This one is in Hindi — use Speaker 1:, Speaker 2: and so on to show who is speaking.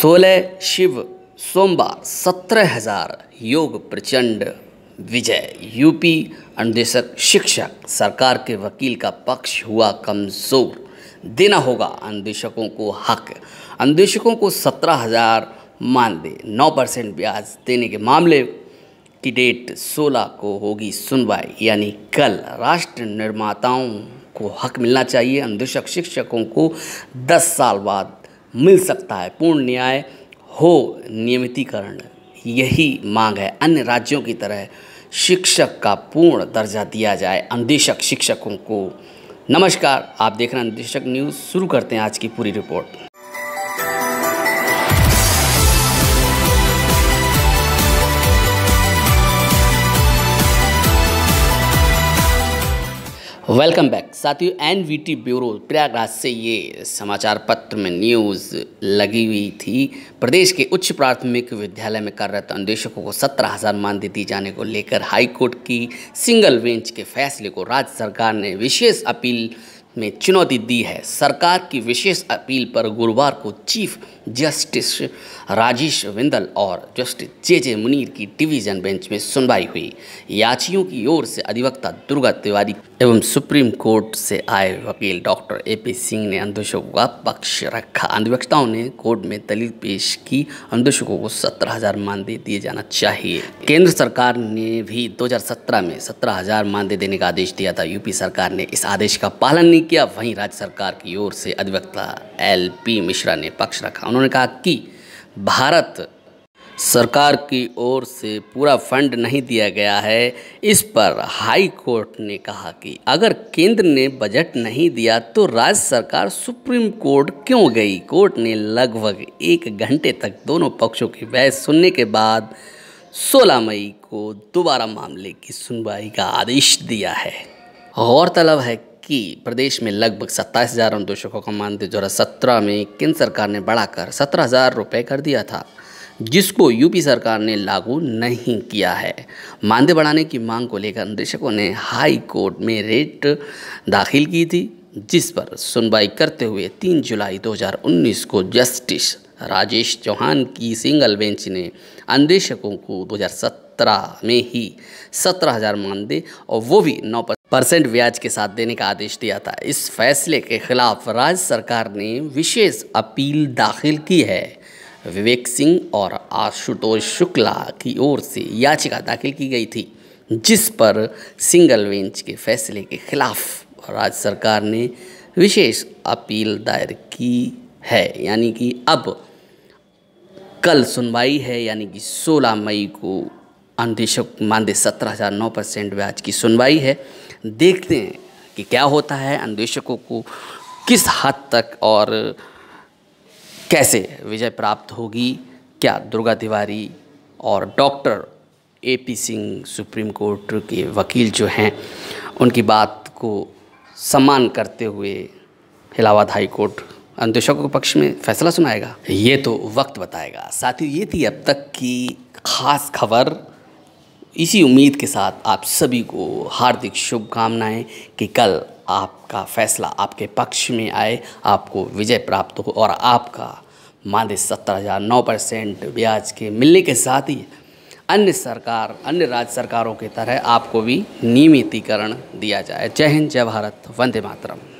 Speaker 1: सोलह शिव सोमवार सत्रह हजार योग प्रचंड विजय यूपी अन्वेषक शिक्षक सरकार के वकील का पक्ष हुआ कमज़ोर देना होगा अनुदेशकों को हक अन्वेषकों को सत्रह हज़ार मानदेय नौ परसेंट ब्याज देने के मामले की डेट सोलह को होगी सुनवाई यानी कल राष्ट्र निर्माताओं को हक मिलना चाहिए अन्वेषक शिक्षकों को दस साल बाद मिल सकता है पूर्ण न्याय हो नियमितीकरण यही मांग है अन्य राज्यों की तरह शिक्षक का पूर्ण दर्जा दिया जाए अनदेशक शिक्षकों को नमस्कार आप देख रहे हैं अनदेशक न्यूज़ शुरू करते हैं आज की पूरी रिपोर्ट वेलकम बैक साथियों N V T bureau Prayagraj से ये समाचार पत्र में न्यूज़ लगी हुई थी प्रदेश के उच्च प्राथमिक विद्यालय में कार्यरत अन्वेषकों को सत्रह हज़ार मानदेय दिए जाने को लेकर हाईकोर्ट की सिंगल बेंच के फैसले को राज्य सरकार ने विशेष अपील में चुनौती दी है सरकार की विशेष अपील पर गुरुवार को चीफ जस्टिस राजेश विंदल और जस्टिस जे जे मुनीर की डिवीजन बेंच में सुनवाई हुई याचियों की ओर से अधिवक्ता दुर्गा तिवारी एवं सुप्रीम कोर्ट से आए वकील डॉक्टर ए पी सिंह ने अंधुशकों का पक्ष रखा अधिवक्ताओं ने कोर्ट में दलील पेश की अंधुशकों को सत्रह हजार मानदेय दिए जाना चाहिए केंद्र सरकार ने भी 2017 में सत्रह हजार मानदेय देने का आदेश दिया था यूपी सरकार ने इस आदेश का पालन नहीं किया वहीं राज्य सरकार की ओर से अधिवक्ता एल पी मिश्रा ने पक्ष रखा उन्होंने कहा कि भारत सरकार की ओर से पूरा फंड नहीं दिया गया है इस पर हाई कोर्ट ने कहा कि अगर केंद्र ने बजट नहीं दिया तो राज्य सरकार सुप्रीम कोर्ट क्यों गई कोर्ट ने लगभग एक घंटे तक दोनों पक्षों की बहस सुनने के बाद 16 मई को दोबारा मामले की सुनवाई का आदेश दिया है गौरतलब है कि प्रदेश में लगभग सत्ताईस हज़ार उन दोषकों का मान दो में केंद्र सरकार ने बढ़ाकर सत्रह हज़ार रुपये कर दिया था जिसको यूपी सरकार ने लागू नहीं किया है मानदेय बढ़ाने की मांग को लेकर निदेशकों ने हाई कोर्ट में रेट दाखिल की थी जिस पर सुनवाई करते हुए 3 जुलाई 2019 को जस्टिस राजेश चौहान की सिंगल बेंच ने अन्वेषकों को 2017 में ही सत्रह हज़ार मानदेय और वो भी 9 परसेंट ब्याज के साथ देने का आदेश दिया था इस फैसले के खिलाफ राज्य सरकार ने विशेष अपील दाखिल की है विवेक सिंह और आशुतोष शुक्ला की ओर से याचिका दाखिल की गई थी जिस पर सिंगल बेंच के फैसले के खिलाफ राज्य सरकार ने विशेष अपील दायर की है यानी कि अब कल सुनवाई है यानी कि 16 मई को अंधेशक मानदे सत्रह हज़ार नौ परसेंट ब्याज की सुनवाई है देखते हैं कि क्या होता है अन्वेषकों को किस हद तक और कैसे विजय प्राप्त होगी क्या दुर्गा तिवारी और doctor A P Singh supreme court के वकील जो हैं उनकी बात को सम्मान करते हुए इलाहाबाद हाई कोर्ट अंदेशकों के पक्ष में फैसला सुनाएगा ये तो वक्त बताएगा साथ ही ये थी अब तक की खास खबर इसी उम्मीद के साथ आप सभी को हार्दिक शुभकामनाएं कि कल आपका फैसला आपके पक्ष में आए आपको विजय प्राप्त हो और आपका मानदेय सत्रह हज़ार नौ परसेंट ब्याज के मिलने के साथ ही अन्य सरकार अन्य राज्य सरकारों की तरह आपको भी नियमितीकरण दिया जाए जय हिंद जय भारत वंदे मातरम